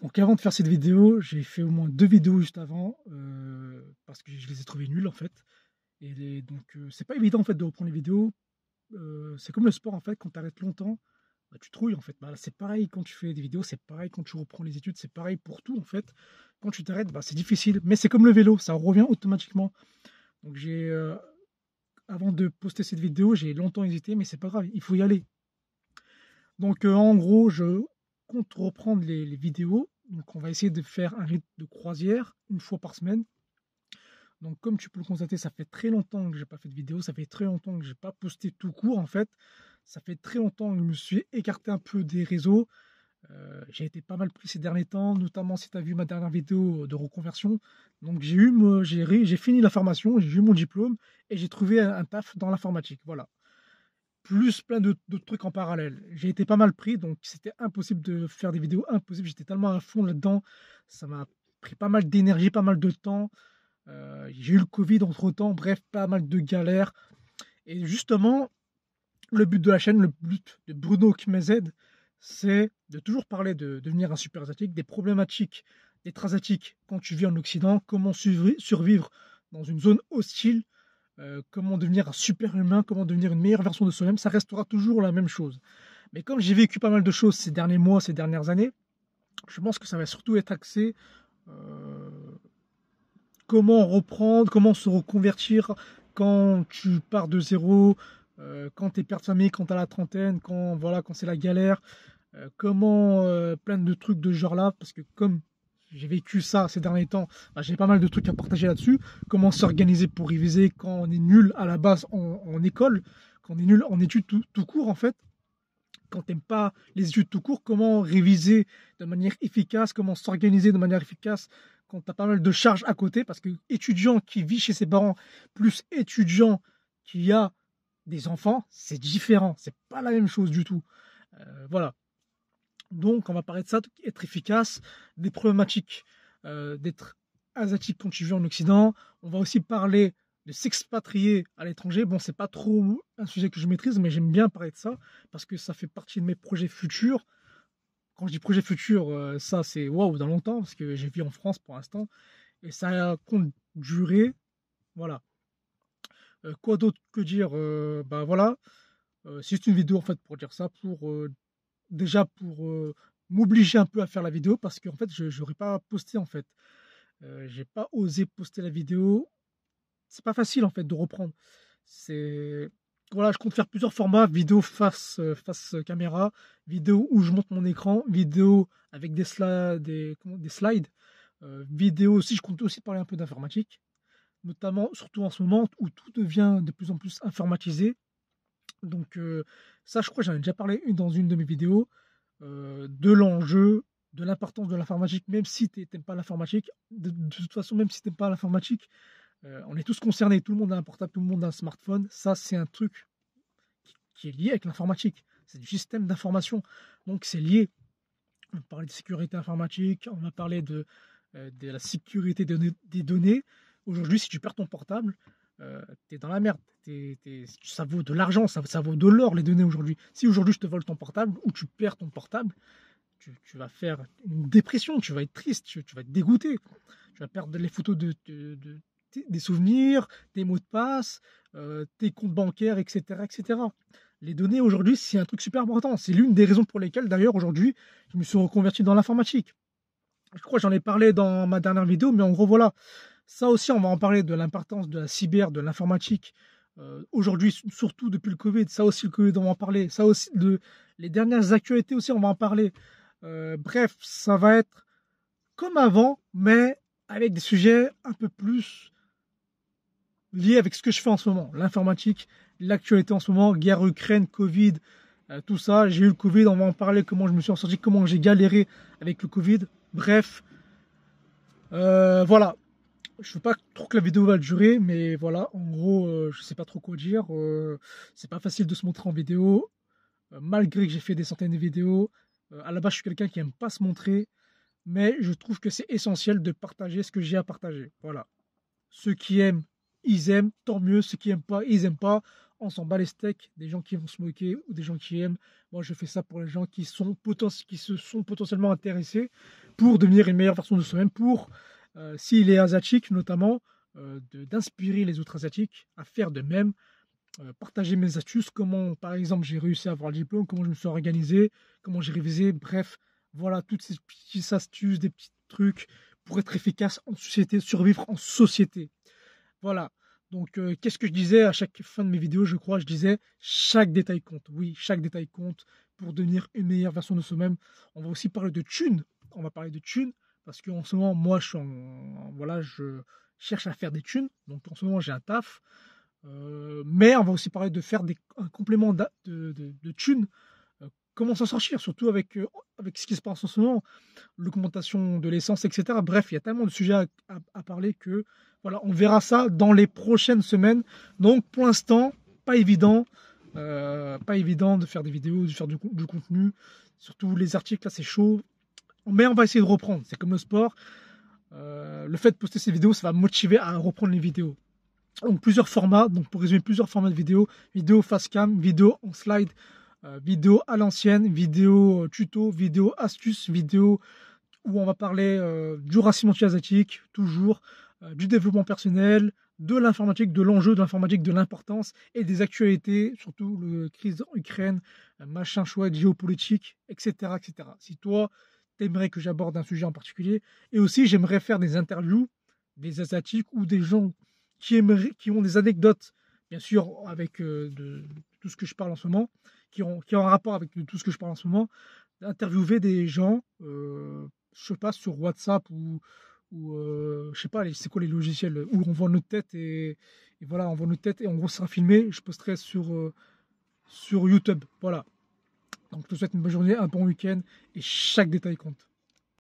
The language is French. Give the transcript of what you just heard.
Donc avant de faire cette vidéo, j'ai fait au moins deux vidéos juste avant euh, parce que je les ai trouvées nulles en fait. Et donc euh, c'est pas évident en fait de reprendre les vidéos. Euh, c'est comme le sport en fait, quand tu arrêtes longtemps, bah, tu trouilles en fait. Bah, c'est pareil quand tu fais des vidéos, c'est pareil quand tu reprends les études, c'est pareil pour tout en fait. Quand tu t'arrêtes, bah, c'est difficile, mais c'est comme le vélo, ça revient automatiquement. Donc j'ai avant de poster cette vidéo, j'ai longtemps hésité, mais c'est pas grave, il faut y aller. Donc en gros, je reprendre les, vidéos. Donc on va essayer de faire un rythme de croisière une fois par semaine. Donc comme tu peux le constater, ça fait très longtemps que j'ai pas fait de vidéo, ça fait très longtemps que j'ai pas posté tout court en fait. Ça fait très longtemps que je me suis écarté un peu des réseaux. Euh, j'ai été pas mal pris ces derniers temps, notamment si tu as vu ma dernière vidéo de reconversion. Donc j'ai eu, j'ai fini la formation, j'ai eu mon diplôme et j'ai trouvé un taf dans l'informatique. Voilà plus plein de, trucs en parallèle. J'ai été pas mal pris, donc c'était impossible de faire des vidéos, impossible. J'étais tellement à fond là-dedans, ça m'a pris pas mal d'énergie, pas mal de temps. Euh, j'ai eu le Covid entre temps, bref, pas mal de galères. Et justement, le but de la chaîne, le but de Bruno Kmezed, c'est de toujours parler de, devenir un super asiatique, des problématiques des transatiques quand tu vis en Occident, comment survivre dans une zone hostile euh, comment devenir un super humain, comment devenir une meilleure version de soi-même, ça restera toujours la même chose. Mais comme j'ai vécu pas mal de choses ces derniers mois, ces dernières années, je pense que ça va surtout être axé euh, comment reprendre, comment se reconvertir quand tu pars de zéro, euh, quand tu es père de famille, quand tu la trentaine, quand, voilà, quand c'est la galère, comment plein de trucs de ce genre là, parce que comme j'ai vécu ça ces derniers temps. Bah, j'ai pas mal de trucs à partager là-dessus. Comment s'organiser pour réviser quand on est nul à la base en, école, quand on est nul en études tout, court en fait. Quand t'aimes pas les études tout court, comment réviser de manière efficace, comment s'organiser de manière efficace quand as pas mal de charges à côté, parce que étudiant qui vit chez ses parents plus étudiant qui a des enfants, c'est différent, c'est pas la même chose du tout. Euh, voilà, donc, on va parler de ça, être efficace, des problématiques euh, d'être asiatique quand tu vis en Occident. On va aussi parler de s'expatrier à l'étranger. Bon, c'est pas trop un sujet que je maîtrise, mais j'aime bien parler de ça parce que ça fait partie de mes projets futurs. Quand je dis projet futur, euh, ça c'est waouh dans longtemps parce que j'ai vu en France pour l'instant et ça compte durer. Voilà. Euh, quoi d'autre que dire Bah voilà. c'est juste une vidéo en fait pour dire ça, pour déjà pour euh, m'obliger un peu à faire la vidéo parce qu'en fait, je n'aurais pas posté en fait. Euh, j'ai pas osé poster la vidéo. C'est pas facile en fait de reprendre. C'est voilà, je compte faire plusieurs formats vidéo face euh, face caméra, vidéo où je monte mon écran, vidéo avec des, slides, des, des slides, vidéo aussi. Je compte aussi parler un peu d'informatique, notamment surtout en ce moment où tout devient de plus en plus informatisé donc euh, ça, je crois que j'en ai déjà parlé dans une de mes vidéos, euh, de l'enjeu, de l'importance de l'informatique, même si tu n'aimes pas l'informatique. De, toute façon, même si tu n'aimes pas l'informatique, euh, on est tous concernés, tout le monde a un portable, tout le monde a un smartphone. Ça, c'est un truc qui, est lié avec l'informatique. C'est du système d'information. Donc c'est lié. On parlé de sécurité informatique, on a parlé de la sécurité des données. Aujourd'hui, si tu perds ton portable, tu euh, t'es dans la merde. ça vaut de l'argent, ça, vaut de l'or les données aujourd'hui. Si aujourd'hui je te vole ton portable ou tu perds ton portable, tu, vas faire une dépression, tu vas être triste, tu, vas être dégoûté. Tu vas perdre les photos de, des souvenirs, tes mots de passe, euh, tes comptes bancaires, etc., etc. Les données aujourd'hui, c'est un truc super important. C'est l'une des raisons pour lesquelles, d'ailleurs, aujourd'hui, je me suis reconverti dans l'informatique. Je crois que j'en ai parlé dans ma dernière vidéo, mais en gros, voilà. Ça aussi, on va en parler de l'importance de la cyber, de l'informatique. Euh, aujourd'hui, surtout depuis le Covid, ça aussi le Covid, on va en parler. Ça aussi, de, les dernières actualités aussi, on va en parler. Euh, bref, ça va être comme avant, mais avec des sujets un peu plus liés avec ce que je fais en ce moment. L'informatique, l'actualité en ce moment, guerre Ukraine, Covid, euh, tout ça. J'ai eu le Covid, on va en parler, comment je me suis ressorti, comment j'ai galéré avec le Covid. Bref, voilà je ne veux pas trop que la vidéo va durer, mais voilà, en gros, euh, je ne sais pas trop quoi dire. Euh, c'est pas facile de se montrer en vidéo, euh, malgré que j'ai fait des centaines de vidéos. à la base, je suis quelqu'un qui aime pas se montrer, mais je trouve que c'est essentiel de partager ce que j'ai à partager. Voilà. Ceux qui aiment, ils aiment, tant mieux. Ceux qui n'aiment pas, ils aiment pas. On s'en bat les steaks des gens qui vont se moquer ou des gens qui aiment. Moi, je fais ça pour les gens qui, sont qui se sont potentiellement intéressés pour devenir une meilleure version de soi-même, pour euh, s'il est asiatique notamment, euh, d'inspirer les autres asiatiques à faire de même, euh, partager mes astuces, comment par exemple j'ai réussi à avoir le diplôme, comment je me suis organisé, comment j'ai révisé, bref, voilà toutes ces petites astuces, des petits trucs pour être efficace en société, survivre en société. Voilà. Donc, qu'est-ce que je disais à chaque fin de mes vidéos Je crois, je disais chaque détail compte. Oui, chaque détail compte pour devenir une meilleure version de soi-même. On va aussi parler de thunes. On va parler de thunes. Parce qu'en ce moment, moi, je, voilà, je cherche à faire des thunes. Donc en ce moment, j'ai un taf. Euh, mais on va aussi parler de faire des, un complément de, de, thunes. Euh, comment s'en sortir, surtout avec, euh, avec ce qui se passe en ce moment, l'augmentation de l'essence, etc. Bref, il y a tellement de sujets à, parler que voilà, on verra ça dans les prochaines semaines. Donc pour l'instant, pas évident. pas évident de faire des vidéos, de faire du, du contenu. Surtout les articles, là c'est chaud mais on va essayer de reprendre. C'est comme le sport. Euh, le fait de poster ces vidéos, ça va motiver à reprendre les vidéos. Donc plusieurs formats, donc pour résumer plusieurs formats de vidéos, vidéo face cam, vidéo en slide, euh, vidéo à l'ancienne, vidéo euh, tuto, vidéo astuces, vidéo où on va parler du racisme anti-asiatique, toujours, du développement personnel, de l'informatique, de l'enjeu de l'informatique, de l'importance et des actualités, surtout le crise en Ukraine, machin choix géopolitique, etc., etc. Si toi, aimerais que j'aborde un sujet en particulier. Et aussi, j'aimerais faire des interviews des Asiatiques ou des gens qui, aimeraient, qui ont des anecdotes, bien sûr, avec euh, de, tout ce que je parle en ce moment, qui ont, un rapport avec tout ce que je parle en ce moment, d'interviewer des gens, euh, je sais pas, sur WhatsApp ou, euh, je sais pas, c'est quoi les logiciels, où on voit notre tête et, voilà, on voit notre tête et on gros, ça filmé, je posterai sur, sur YouTube. Voilà. Donc je vous souhaite une bonne journée, un bon week-end et chaque détail compte.